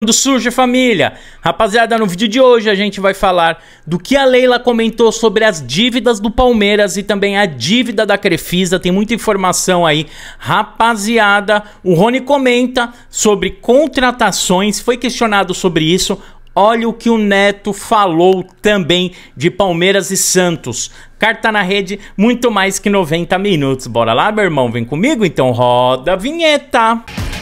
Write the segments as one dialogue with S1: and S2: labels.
S1: Tudo surge família! Rapaziada, no vídeo de hoje a gente vai falar do que a Leila comentou sobre as dívidas do Palmeiras e também a dívida da Crefisa, tem muita informação aí. Rapaziada, o Rony comenta sobre contratações, foi questionado sobre isso. Olha o que o Neto falou também de Palmeiras e Santos. Carta na rede, muito mais que 90 minutos. Bora lá, meu irmão, vem comigo? Então roda a vinheta! Música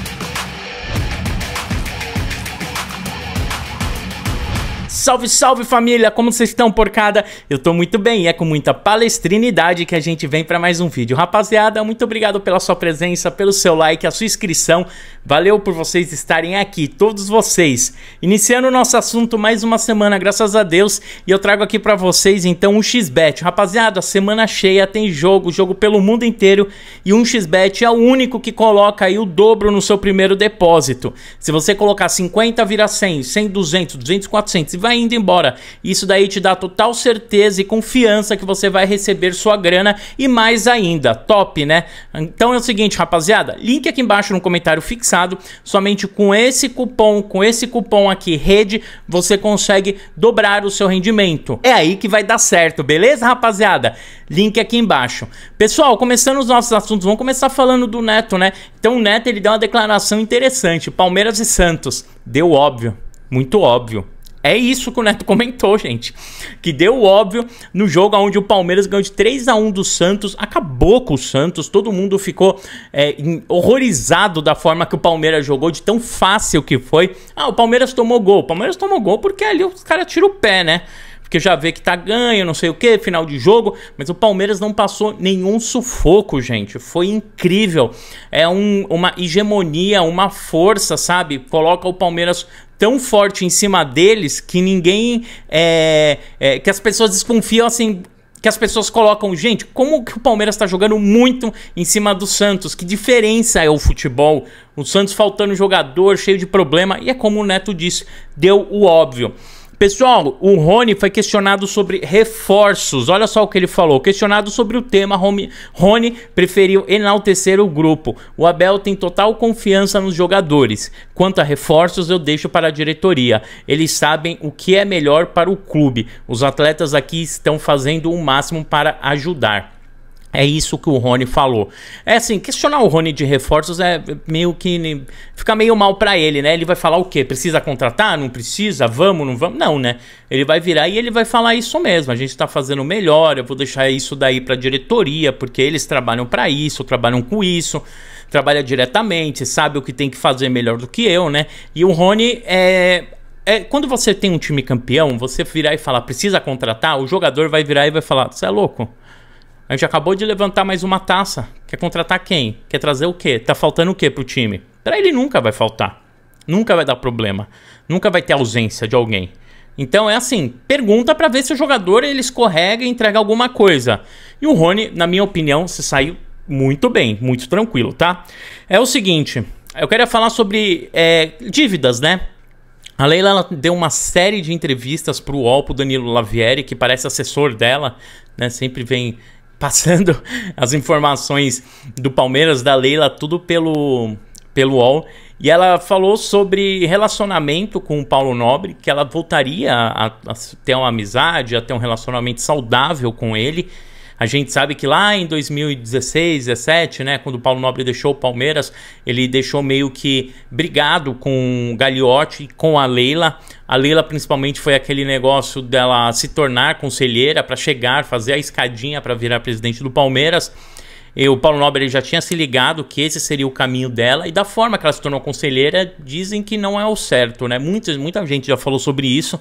S1: Salve, salve família! Como vocês estão, porcada? Eu tô muito bem e é com muita palestrinidade que a gente vem para mais um vídeo. Rapaziada, muito obrigado pela sua presença, pelo seu like, a sua inscrição. Valeu por vocês estarem aqui, todos vocês. Iniciando o nosso assunto mais uma semana, graças a Deus, e eu trago aqui para vocês então um XBET. Rapaziada, semana cheia tem jogo, jogo pelo mundo inteiro e um XBET é o único que coloca aí o dobro no seu primeiro depósito. Se você colocar 50 vira 100, 100, 200, 200, 400 e vai indo embora. Isso daí te dá total certeza e confiança que você vai receber sua grana e mais ainda. Top, né? Então é o seguinte, rapaziada, link aqui embaixo no comentário fixado, somente com esse cupom, com esse cupom aqui, rede, você consegue dobrar o seu rendimento. É aí que vai dar certo, beleza, rapaziada? Link aqui embaixo. Pessoal, começando os nossos assuntos, vamos começar falando do Neto, né? Então o Neto ele deu uma declaração interessante, Palmeiras e Santos. Deu óbvio, muito óbvio. É isso que o Neto comentou, gente. Que deu óbvio no jogo onde o Palmeiras ganhou de 3 a 1 do Santos, acabou com o Santos, todo mundo ficou é, horrorizado da forma que o Palmeiras jogou, de tão fácil que foi. Ah, o Palmeiras tomou gol. O Palmeiras tomou gol porque ali os caras tiram o pé, né? porque já vê que tá ganho, não sei o que, final de jogo, mas o Palmeiras não passou nenhum sufoco, gente. Foi incrível. É um, uma hegemonia, uma força, sabe? Coloca o Palmeiras tão forte em cima deles que ninguém. É, é, que as pessoas desconfiam assim. Que as pessoas colocam, gente, como que o Palmeiras está jogando muito em cima do Santos? Que diferença é o futebol? O Santos faltando jogador, cheio de problema, e é como o Neto disse, deu o óbvio. Pessoal, o Rony foi questionado sobre reforços. Olha só o que ele falou. Questionado sobre o tema, Rony preferiu enaltecer o grupo. O Abel tem total confiança nos jogadores. Quanto a reforços, eu deixo para a diretoria. Eles sabem o que é melhor para o clube. Os atletas aqui estão fazendo o máximo para ajudar. É isso que o Rony falou. É assim, questionar o Rony de reforços é meio que. fica meio mal para ele, né? Ele vai falar o quê? Precisa contratar? Não precisa? Vamos, não vamos? Não, né? Ele vai virar e ele vai falar isso mesmo. A gente tá fazendo melhor, eu vou deixar isso daí pra diretoria, porque eles trabalham para isso, trabalham com isso, trabalha diretamente, sabe o que tem que fazer melhor do que eu, né? E o Rony é. É, quando você tem um time campeão, você virar e falar, precisa contratar, o jogador vai virar e vai falar, você é louco? A gente acabou de levantar mais uma taça. Quer contratar quem? Quer trazer o quê? Tá faltando o quê pro time? Para ele nunca vai faltar. Nunca vai dar problema. Nunca vai ter ausência de alguém. Então é assim, pergunta para ver se o jogador ele escorrega e entrega alguma coisa. E o Rony, na minha opinião, se saiu muito bem, muito tranquilo, tá? É o seguinte, eu queria falar sobre é, dívidas, né? A Leila deu uma série de entrevistas pro UOL, pro Danilo Lavieri, que parece assessor dela, né? Sempre vem passando as informações do Palmeiras, da Leila, tudo pelo, pelo UOL. E ela falou sobre relacionamento com o Paulo Nobre, que ela voltaria a, a ter uma amizade, a ter um relacionamento saudável com ele. A gente sabe que lá em 2016, 17, né, quando o Paulo Nobre deixou o Palmeiras, ele deixou meio que brigado com o Gagliotti, com a Leila. A Leila principalmente foi aquele negócio dela se tornar conselheira para chegar, fazer a escadinha para virar presidente do Palmeiras. E o Paulo Nobre ele já tinha se ligado que esse seria o caminho dela e da forma que ela se tornou conselheira, dizem que não é o certo, né? Muita, muita gente já falou sobre isso.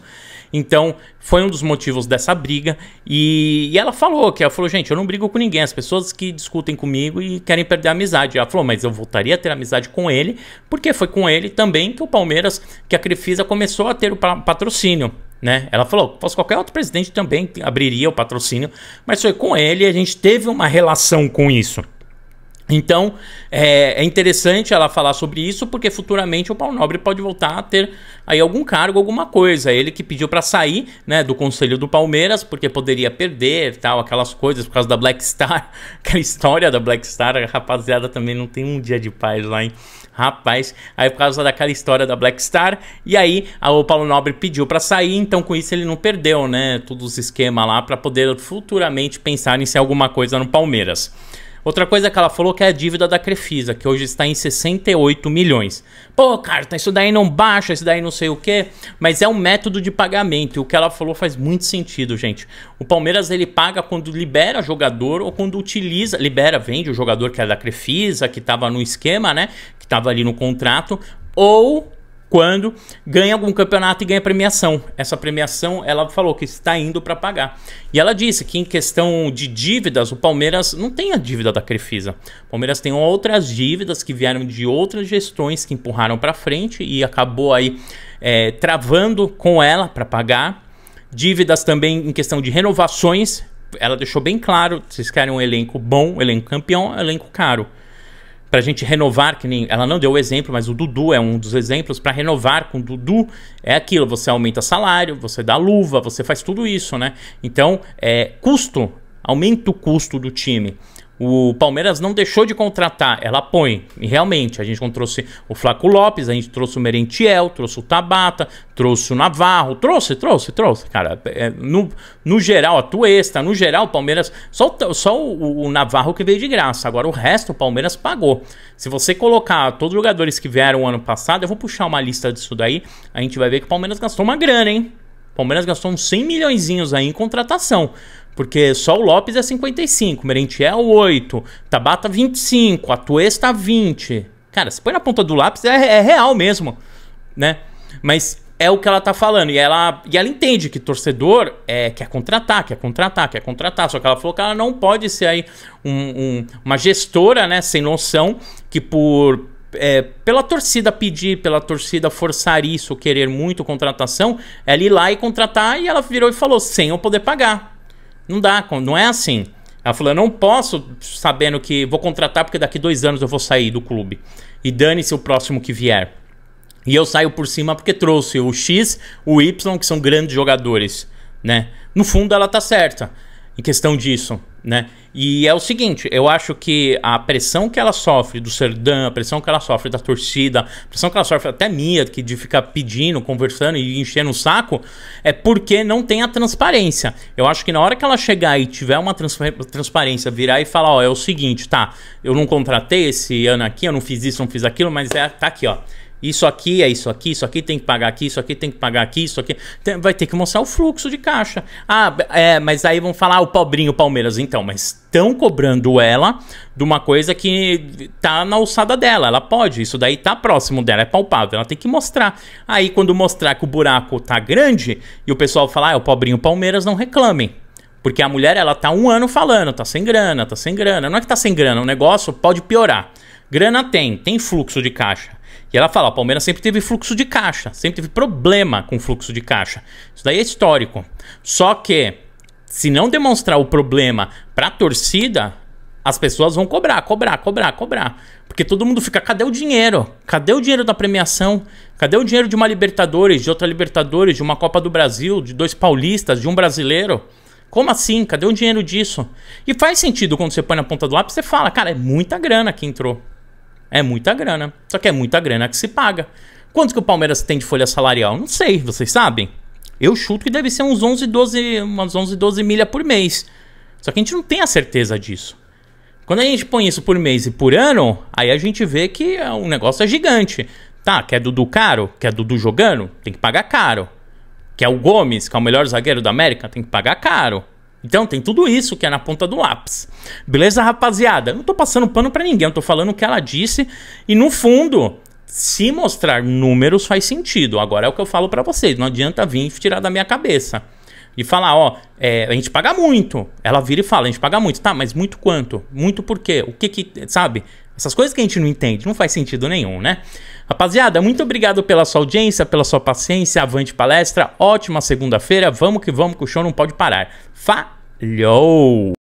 S1: Então, foi um dos motivos dessa briga. E, e, ela falou que ela falou, gente, eu não brigo com ninguém. As pessoas que discutem comigo e querem perder a amizade. Ela falou, mas eu voltaria a ter amizade com ele, porque foi com ele também que o Palmeiras, que a Crefisa começou a ter o patrocínio. Né? Ela falou, fosse qualquer outro presidente também abriria o patrocínio, mas foi com ele a gente teve uma relação com isso. Então é, é, interessante ela falar sobre isso, porque futuramente o Paulo Nobre pode voltar a ter aí algum cargo, alguma coisa. Ele que pediu para sair né, do Conselho do Palmeiras, porque poderia perder tal, aquelas coisas por causa da Black Star, aquela história da Black Star, a rapaziada também não tem um dia de paz lá, hein? Rapaz, aí por causa daquela história da Black Star, e aí o Paulo Nobre pediu para sair, então com isso ele não perdeu, né? Todos os esquemas lá para poder futuramente pensar em ser alguma coisa no Palmeiras. Outra coisa que ela falou que é a dívida da Crefisa, que hoje está em 68 milhões. Pô, cara, tá, isso daí não baixa, isso daí não sei o quê, mas é um método de pagamento e o que ela falou faz muito sentido, gente. O Palmeiras ele paga quando libera jogador ou quando utiliza, libera, vende o jogador que é da Crefisa, que estava no esquema, né, que estava ali no contrato, ou quando ganha algum campeonato e ganha premiação. Essa premiação, ela falou que está indo para pagar. E ela disse que em questão de dívidas, o Palmeiras não tem a dívida da Crefisa. O Palmeiras tem outras dívidas que vieram de outras gestões que empurraram para frente e acabou aí é, travando com ela para pagar. Dívidas também em questão de renovações. Ela deixou bem claro, vocês querem um elenco bom, um elenco campeão, um elenco caro para a gente renovar, que nem ela não deu o exemplo, mas o Dudu é um dos exemplos. Para renovar com o Dudu é aquilo: você aumenta salário, você dá luva, você faz tudo isso, né? Então, é, custo, aumenta o custo do time. O Palmeiras não deixou de contratar, ela põe. E realmente, a gente trouxe o Flaco Lopes, a gente trouxe o Merentiel, trouxe o Tabata, trouxe o Navarro, trouxe, trouxe, trouxe. Cara, é, no, no geral, a Tuesta, no geral, o Palmeiras. Só, só o, o, Navarro que veio de graça. Agora o resto, o Palmeiras pagou. Se você colocar todos os jogadores que vieram ano passado, eu vou puxar uma lista disso daí, a gente vai ver que o Palmeiras gastou uma grana, hein? O Palmeiras gastou uns 100 milhões aí em contratação. Porque só o Lopes é 55, Merentiel 8, é Tabata 25, Atuesta 20. Cara, se põe na ponta do lápis, é, é real mesmo, né? Mas é o que ela tá falando. E ela, e ela entende que torcedor é, quer contratar, quer contratar, quer contratar. Só que ela falou que ela não pode ser aí um, um, uma gestora, né, sem noção, que por. É, pela torcida pedir, pela torcida forçar isso, querer muito contratação, ela ir lá e contratar e ela virou e falou: sem eu poder pagar. Não dá, não é assim. Ela falou, eu não posso sabendo que vou contratar porque daqui dois anos eu vou sair do clube. E dane-se o próximo que vier. E eu saio por cima porque trouxe o X, o Y, que são grandes jogadores, né? No fundo ela tá certa em questão disso, né? E é o seguinte, eu acho que a pressão que ela sofre do Serdã, a pressão que ela sofre da torcida, a pressão que ela sofre até minha, que de ficar pedindo, conversando e enchendo o saco, é porque não tem a transparência. Eu acho que na hora que ela chegar e tiver uma transparência, virar e falar, ó, é o seguinte, tá, eu não contratei esse ano aqui, eu não fiz isso, não fiz aquilo, mas é, tá aqui, ó. Isso aqui é isso aqui, isso aqui tem que pagar aqui, isso aqui tem que pagar aqui, isso aqui. Tem, vai ter que mostrar o fluxo de caixa. Ah, é, mas aí vão falar ah, o pobrinho Palmeiras. Então, mas estão cobrando ela de uma coisa que tá na alçada dela. Ela pode, isso daí tá próximo dela, é palpável, ela tem que mostrar. Aí, quando mostrar que o buraco tá grande e o pessoal falar, ah, é o pobrinho Palmeiras, não reclamem. Porque a mulher, ela tá um ano falando, tá sem grana, tá sem grana. Não é que tá sem grana, o negócio pode piorar. Grana tem, tem fluxo de caixa. E ela fala: o Palmeiras sempre teve fluxo de caixa, sempre teve problema com fluxo de caixa. Isso daí é histórico. Só que se não demonstrar o problema para a torcida, as pessoas vão cobrar, cobrar, cobrar, cobrar. Porque todo mundo fica, cadê o dinheiro? Cadê o dinheiro da premiação? Cadê o dinheiro de uma Libertadores, de outra Libertadores, de uma Copa do Brasil, de dois paulistas, de um brasileiro? Como assim? Cadê o dinheiro disso? E faz sentido quando você põe na ponta do lápis, você fala, cara, é muita grana que entrou. É muita grana. Só que é muita grana que se paga. Quanto que o Palmeiras tem de folha salarial? Não sei, vocês sabem? Eu chuto que deve ser uns 11, 12, umas 11, 12 milha por mês. Só que a gente não tem a certeza disso. Quando a gente põe isso por mês e por ano, aí a gente vê que o é negócio é gigante. Tá, quer Dudu caro? Quer Dudu jogando? Tem que pagar caro. Quer o Gomes, que é o melhor zagueiro da América? Tem que pagar caro. Então tem tudo isso que é na ponta do lápis. Beleza, rapaziada? Eu não tô passando pano para ninguém, eu tô falando o que ela disse e no fundo, se mostrar números faz sentido. Agora é o que eu falo para vocês, não adianta vir tirar da minha cabeça. E falar, ó, é, a gente paga muito. Ela vira e fala, a gente paga muito. Tá, mas muito quanto? Muito por quê? O que que, sabe? Essas coisas que a gente não entende, não faz sentido nenhum, né? Rapaziada, muito obrigado pela sua audiência, pela sua paciência, avante palestra, ótima segunda-feira, vamos que vamos, que o show não pode parar. Fa Yo.